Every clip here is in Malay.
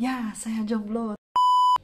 Ya, saya jomblo.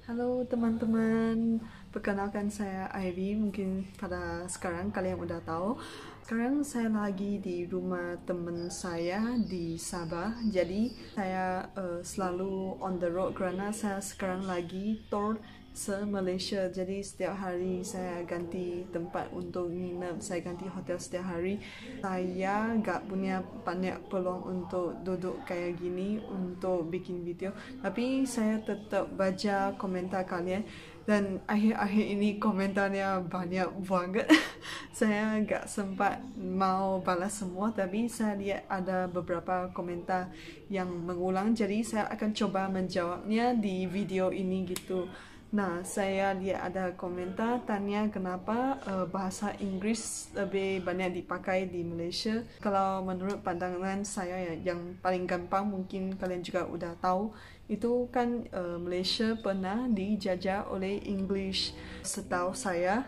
Halo teman-teman, perkenalkan saya Ivy. Mungkin pada sekarang kalian udah tahu. Sekarang saya lagi di rumah temen saya di Sabah. Jadi saya uh, selalu on the road karena saya sekarang lagi tour Sebelum Malaysia Jadi setiap hari saya ganti tempat untuk minum, Saya ganti hotel setiap hari Saya tak punya banyak peluang untuk duduk kayak gini Untuk bikin video Tapi saya tetap baca komentar kalian Dan akhir-akhir ini komentarnya banyak banget Saya tak sempat mau balas semua Tapi saya lihat ada beberapa komentar yang mengulang Jadi saya akan coba menjawabnya di video ini gitu Nah, saya dia ada komentar tanya kenapa uh, bahasa Inggris lebih banyak dipakai di Malaysia. Kalau menurut pandangan saya ya, yang paling gampang mungkin kalian juga sudah tahu, itu kan uh, Malaysia pernah dijajah oleh English. Setahu saya,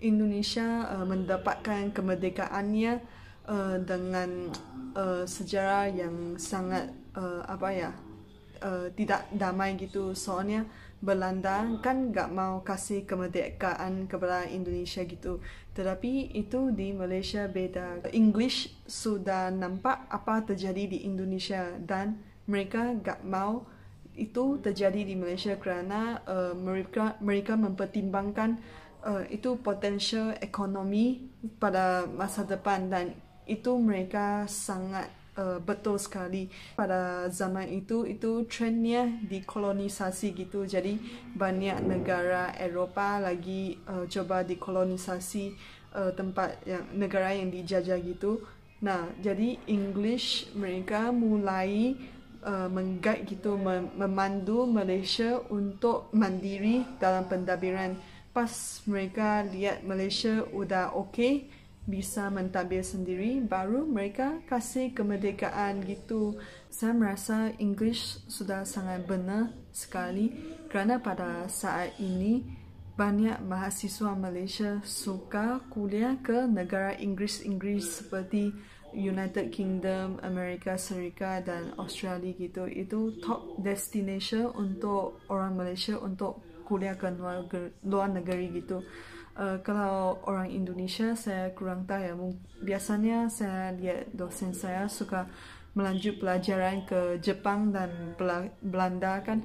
Indonesia uh, mendapatkan kemerdekaannya uh, dengan uh, sejarah yang sangat uh, apa ya? Uh, tidak damai gitu soalnya. Belanda kan tak mau kasih kemerdekaan kepada Indonesia gitu. Tetapi itu di Malaysia beda. English sudah nampak apa terjadi di Indonesia dan mereka tak mau itu terjadi di Malaysia kerana uh, mereka mereka mempertimbangkan uh, itu potensial ekonomi pada masa depan dan itu mereka sangat uh, betul sekali pada zaman itu itu trennya dikolonisasi gitu jadi banyak negara Eropah lagi uh, eh, coba dikolonisasi uh, tempat yang negara yang dijajah gitu nah jadi English mereka mulai Uh, menggait gitu mem- memandu Malaysia untuk mandiri dalam pendabiran pas mereka lihat Malaysia udah okey bisa mentadbir sendiri baru mereka kasih kemerdekaan gitu saya merasa English sudah sangat benar sekali kerana pada saat ini banyak mahasiswa Malaysia suka kuliah ke negara English English seperti United Kingdom, Amerika Serikat dan Australia gitu. Itu top destination untuk orang Malaysia untuk kuliah ke luar, luar negeri gitu uh, kalau orang Indonesia saya kurang tahu ya. Biasanya saya lihat dosen saya suka melanjut pelajaran ke Jepang dan Belanda kan.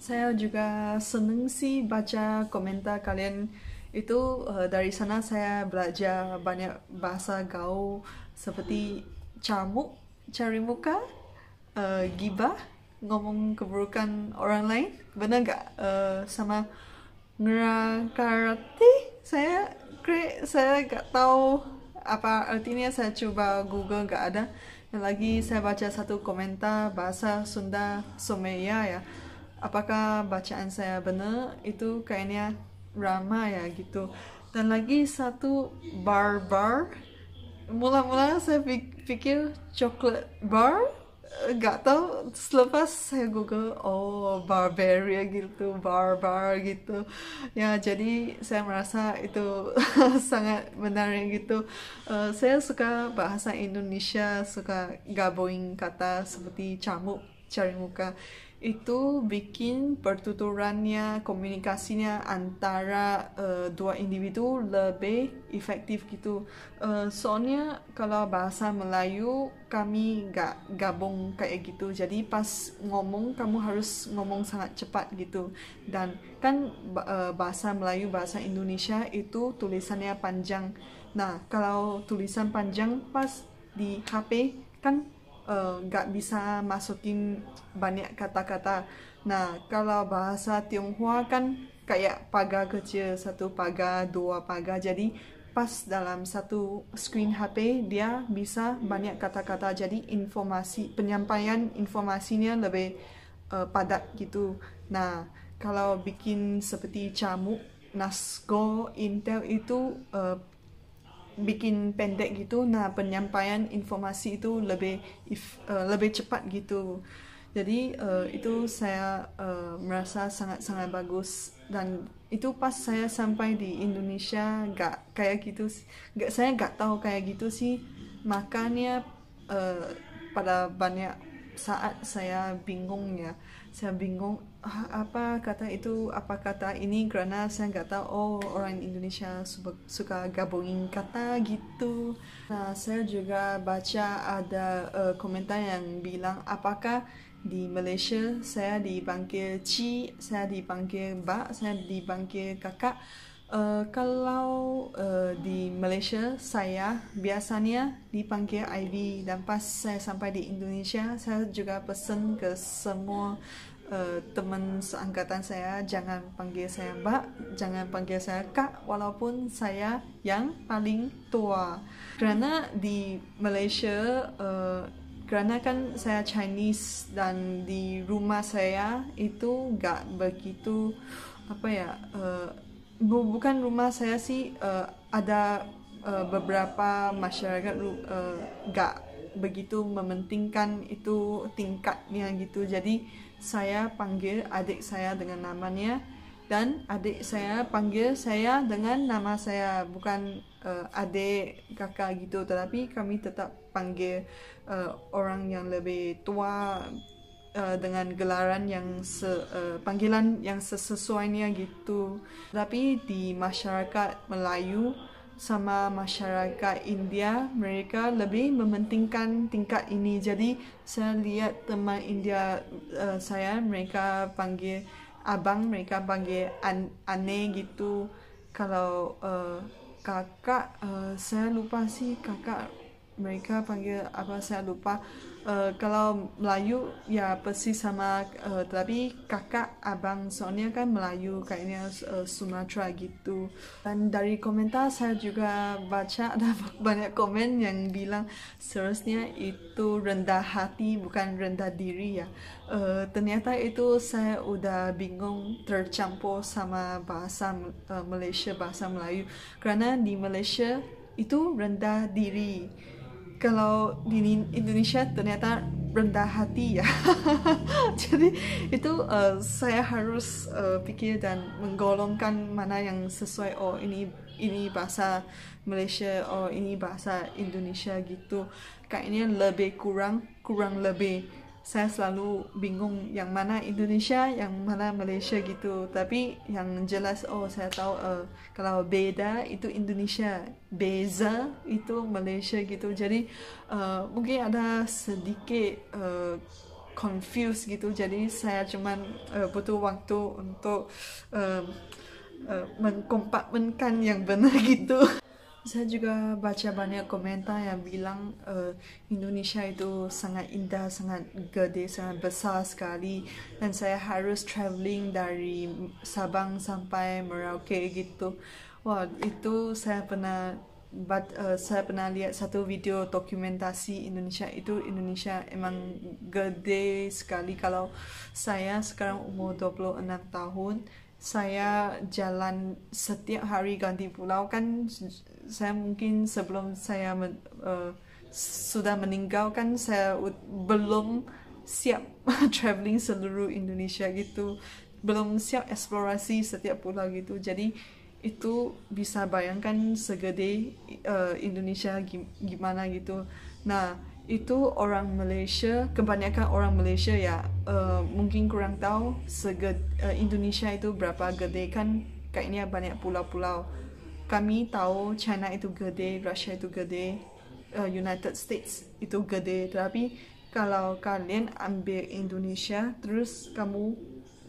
Saya juga senang sih baca komentar kalian itu uh, dari sana saya belajar banyak bahasa gaul seperti camuk, cari muka, uh, gibah, ngomong keburukan orang lain, benar nggak? Uh, sama ngerakarati? saya saya nggak tahu apa artinya saya coba Google nggak ada dan lagi saya baca satu komentar bahasa Sunda Sumeria ya apakah bacaan saya benar itu kayaknya Rama ya gitu dan lagi satu bar bar mula-mula saya pikir coklat bar tahu selepas saya google oh barbaria gitu barbar gitu ya jadi saya merasa itu sangat benar yang gitu uh, saya suka bahasa Indonesia suka gabung kata seperti camuk cari muka itu bikin pertuturannya komunikasinya antara uh, dua individu lebih efektif gitu uh, soalnya kalau bahasa Melayu kami gak gabung kayak gitu jadi pas ngomong kamu harus ngomong sangat cepat gitu dan kan uh, bahasa Melayu bahasa Indonesia itu tulisannya panjang nah kalau tulisan panjang pas di HP kan Eh, nggak uh, bisa masukin banyak kata-kata. Nah, kalau bahasa Tionghoa kan kayak pagar kecil, satu pagar, dua pagar. Jadi, pas dalam satu screen HP, dia bisa banyak kata-kata. Jadi, informasi, penyampaian informasinya lebih uh, padat gitu. Nah, kalau bikin seperti camuk, nasgo, intel itu uh, bikin pendek gitu nah penyampaian informasi itu lebih if, uh, lebih cepat gitu jadi uh, itu saya uh, merasa sangat sangat bagus dan itu pas saya sampai di Indonesia gak kayak gitu gak, saya gak tahu kayak gitu sih makanya uh, pada banyak saat saya bingung ya saya bingung ah, apa kata itu apa kata ini kerana saya nggak tahu oh orang Indonesia suka gabungin kata gitu nah saya juga baca ada uh, komentar yang bilang apakah di Malaysia saya dipanggil ci saya dipanggil ba saya dipanggil kakak Uh, kalau uh, di Malaysia saya biasanya dipanggil IV dan pas saya sampai di Indonesia saya juga pesan ke semua uh, teman seangkatan saya jangan panggil saya Mbak, jangan panggil saya Kak walaupun saya yang paling tua. Kerana di Malaysia uh, kerana kan saya Chinese dan di rumah saya itu gak begitu apa ya. Uh, bu bukan rumah saya sih uh, ada uh, beberapa masyarakat uh, gak begitu mementingkan itu tingkatnya gitu jadi saya panggil adik saya dengan namanya dan adik saya panggil saya dengan nama saya bukan uh, adik kakak gitu tetapi kami tetap panggil uh, orang yang lebih tua Uh, dengan gelaran yang se, uh, panggilan yang sesuainya gitu. Tapi di masyarakat Melayu sama masyarakat India mereka lebih mementingkan tingkat ini. Jadi saya lihat teman India uh, saya mereka panggil abang mereka panggil an aneh gitu. Kalau uh, kakak uh, saya lupa sih kakak mereka panggil apa saya lupa. Uh, kalau Melayu ya persis sama uh, tapi kakak abang soalnya kan Melayu kayaknya uh, eh, Sumatera gitu. Dan dari komentar saya juga baca ada banyak komen yang bilang seharusnya itu rendah hati bukan rendah diri ya. Uh, ternyata itu saya udah bingung tercampur sama bahasa uh, Malaysia bahasa Melayu karena di Malaysia itu rendah diri kalau di Indonesia ternyata rendah hati ya jadi itu uh, saya harus uh, eh, pikir dan menggolongkan mana yang sesuai oh ini ini bahasa Malaysia oh ini bahasa Indonesia gitu kayaknya lebih kurang kurang lebih saya selalu bingung yang mana Indonesia, yang mana Malaysia gitu. Tapi yang jelas, oh saya tahu uh, kalau beda itu Indonesia, beza itu Malaysia gitu. Jadi uh, mungkin ada sedikit uh, confused gitu. Jadi saya cuma uh, butuh waktu untuk uh, uh, mengkompakmenkan yang benar gitu. Saya juga baca banyak komentar yang bilang uh, Indonesia itu sangat indah, sangat gede, sangat besar sekali dan saya harus travelling dari Sabang sampai Merauke gitu. Wah, itu saya pernah but, uh, eh, saya pernah lihat satu video dokumentasi Indonesia itu Indonesia emang gede sekali kalau saya sekarang umur 26 tahun saya jalan setiap hari ganti pulau kan saya mungkin sebelum saya men, uh, sudah meninggal kan saya belum siap traveling seluruh Indonesia gitu belum siap eksplorasi setiap pulau gitu jadi itu bisa bayangkan segede uh, Indonesia gimana gitu nah itu orang Malaysia kebanyakan orang Malaysia ya uh, mungkin kurang tahu seged uh, eh, Indonesia itu berapa gede kan kat kayaknya banyak pulau-pulau kami tahu China itu gede Russia itu gede uh, United States itu gede tapi kalau kalian ambil Indonesia terus kamu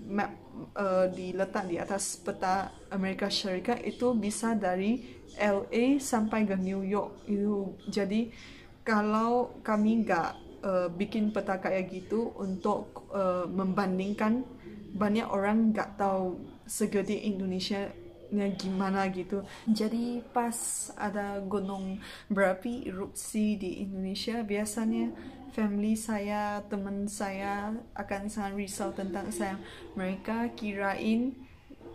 map uh, diletak di atas peta Amerika Syarikat itu bisa dari LA sampai ke New York itu jadi kalau kami enggak uh, eh, bikin peta kayak gitu untuk uh, membandingkan banyak orang enggak tahu segede Indonesia nya gimana gitu. Jadi pas ada gunung berapi erupsi di Indonesia, biasanya family saya, teman saya akan sangat risau tentang saya. Mereka kirain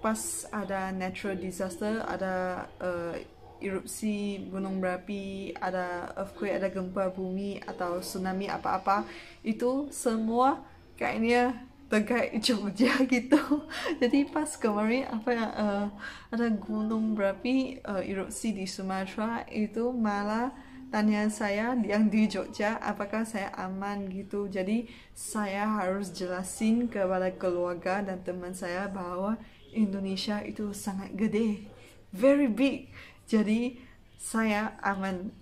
pas ada natural disaster, ada uh, erupsi gunung berapi, ada earthquake, ada gempa bumi atau tsunami apa-apa itu semua kayaknya dekat Jogja gitu jadi pas kemarin apa ya, uh, ada gunung berapi uh, erupsi di Sumatera itu malah tanya saya yang di Jogja apakah saya aman gitu jadi saya harus jelasin kepada keluarga dan teman saya bahwa Indonesia itu sangat gede very big jadi saya aman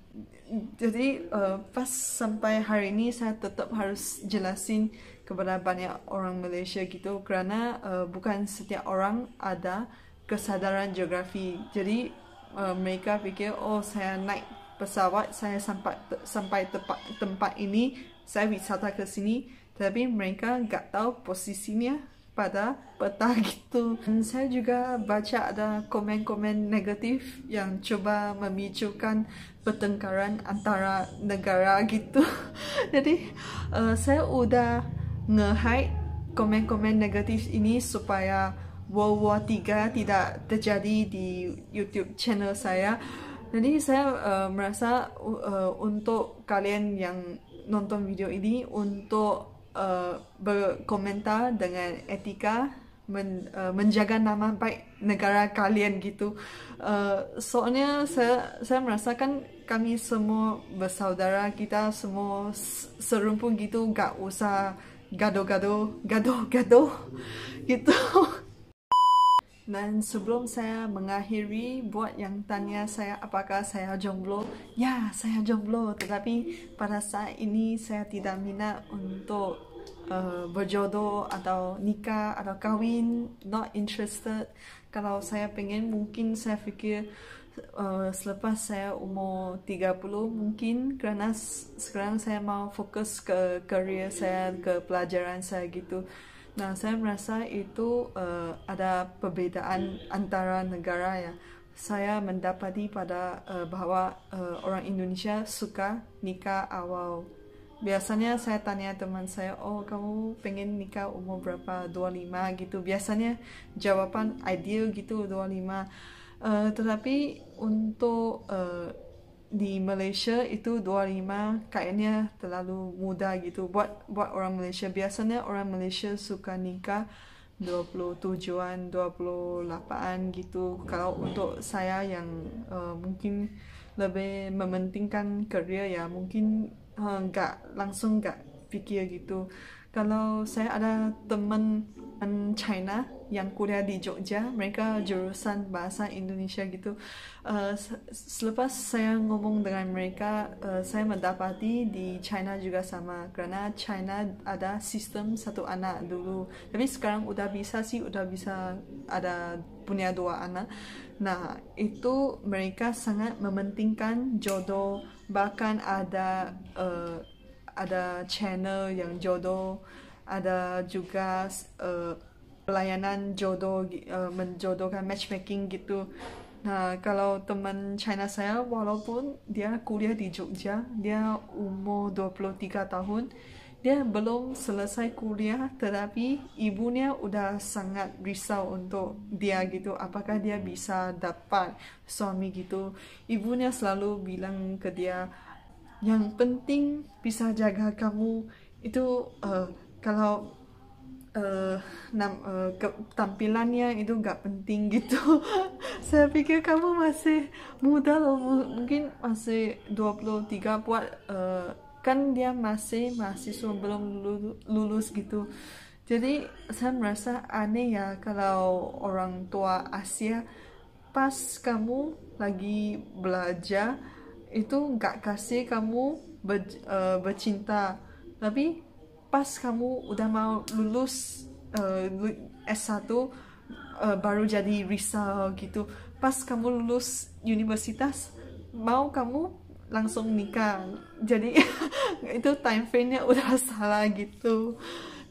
jadi uh, pas sampai hari ini saya tetap harus jelasin kepada banyak orang Malaysia gitu kerana uh, bukan setiap orang ada kesadaran geografi jadi uh, mereka fikir oh saya naik pesawat saya sampai te- sampai tempat tempat ini saya wisata ke sini tapi mereka tak tahu posisinya pada peta gitu. Dan saya juga baca ada komen-komen negatif yang coba memicukan pertengkaran antara negara gitu. Jadi uh, saya udah nge-hide komen-komen negatif ini supaya World War 3 tidak terjadi di YouTube channel saya. Jadi saya uh, merasa uh, untuk kalian yang nonton video ini untuk uh, berkomentar dengan etika men, uh, menjaga nama baik negara kalian gitu. Uh, soalnya saya saya merasakan kami semua bersaudara kita semua serumpun gitu, tak usah gado-gado, gado-gado gitu. Dan sebelum saya mengakhiri buat yang tanya saya apakah saya jomblo? Ya, saya jomblo. Tetapi pada saat ini saya tidak minat untuk uh, berjodoh atau nikah atau kahwin. Not interested. Kalau saya pengen mungkin saya fikir Uh, selepas saya umur 30 mungkin kerana sekarang saya mau fokus ke kerjaya saya ke pelajaran saya gitu. Nah, saya merasa itu uh, ada perbezaan antara negara ya. Saya mendapati pada uh, bahawa uh, orang Indonesia suka nikah awal. Biasanya saya tanya teman saya, oh kamu pengen nikah umur berapa? 25 gitu. Biasanya jawapan ideal gitu 25. Uh, tetapi untuk uh, di Malaysia itu 25 kayaknya terlalu muda gitu buat buat orang Malaysia biasanya orang Malaysia suka nikah 27-an 28-an gitu kalau hmm. untuk saya yang uh, mungkin lebih mementingkan kerja ya mungkin enggak eh, langsung enggak fikir gitu uh, kalau saya ada teman China yang kuliah di Jogja, mereka jurusan bahasa Indonesia gitu. Uh, selepas saya ngomong dengan mereka, uh, saya mendapati di China juga sama. Karena China ada sistem satu anak dulu, tapi sekarang udah bisa sih, udah bisa ada punya dua anak. Nah, itu mereka sangat mementingkan jodoh, bahkan ada. Uh, ada channel yang jodoh, ada juga uh, pelayanan jodoh, uh, menjodohkan matchmaking gitu. Nah, kalau teman China saya, walaupun dia kuliah di Jogja, dia umur 23 tahun, dia belum selesai kuliah, tetapi ibunya udah sangat risau untuk dia gitu, apakah dia bisa dapat suami gitu. Ibunya selalu bilang ke dia, yang penting bisa jaga kamu itu uh, kalau uh, nam, uh, tampilannya itu enggak penting gitu saya pikir kamu masih muda loh mungkin masih 23 buat uh, kan dia masih mahasiswa belum lulus gitu jadi saya merasa aneh ya kalau orang tua Asia pas kamu lagi belajar itu gak kasih kamu ber, uh, bercinta tapi pas kamu udah mau lulus uh, S1 uh, baru jadi risau gitu pas kamu lulus universitas mau kamu langsung nikah jadi itu time frame nya udah salah gitu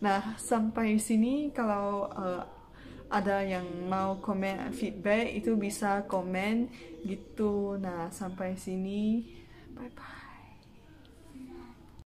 nah sampai sini kalau uh, ada yang mau komen feedback itu bisa komen gitu nah sampai sini bye bye